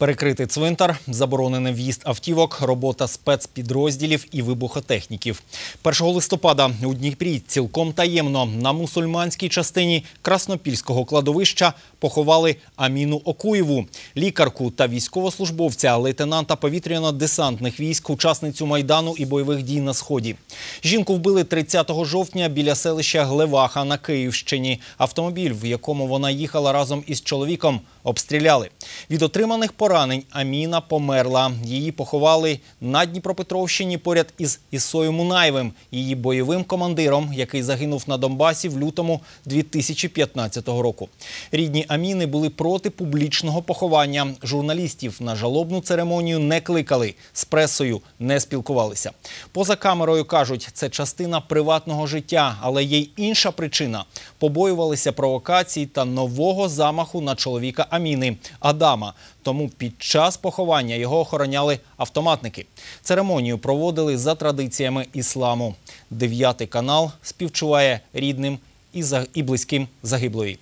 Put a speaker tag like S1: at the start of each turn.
S1: Перекрити цвинтар, заборонений в'їзд автівок, робота спецпідрозділів і вибухотехніків. 1 листопада у Дніпрі цілком таємно на мусульманській частині краснопільського кладовища поховали Аміну Окуєву, лікарку та військовослужбовця, лейтенанта повітряно-десантних військ, учасницю майдану і бойових дій на сході. Жінку вбили 30 жовтня біля селища Глеваха на Київщині. Автомобіль, в якому вона їхала разом із чоловіком, обстріляли. Від отриманих поранень поранень Аміна померла. Її поховали на Дніпропетровщині поряд із Ісою Мунаєвим, її бойовим командиром, який загинув на Донбасі в лютому 2015 року. Рідні Аміни були проти публічного поховання. Журналістів на жалобну церемонію не кликали, з пресою не спілкувалися. Поза камерою кажуть, це частина приватного життя, але є й інша причина. Побоювалися провокації та нового замаху на чоловіка Аміни Адама. Тому під час поховання його охороняли автоматники. Церемонію проводили за традиціями ісламу. Дев'ятий канал співчуває рідним і близьким загиблої.